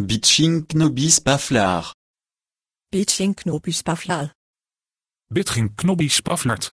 Bitching knobis paflar. Bitching knobis paflar. Bitching knobis paflart.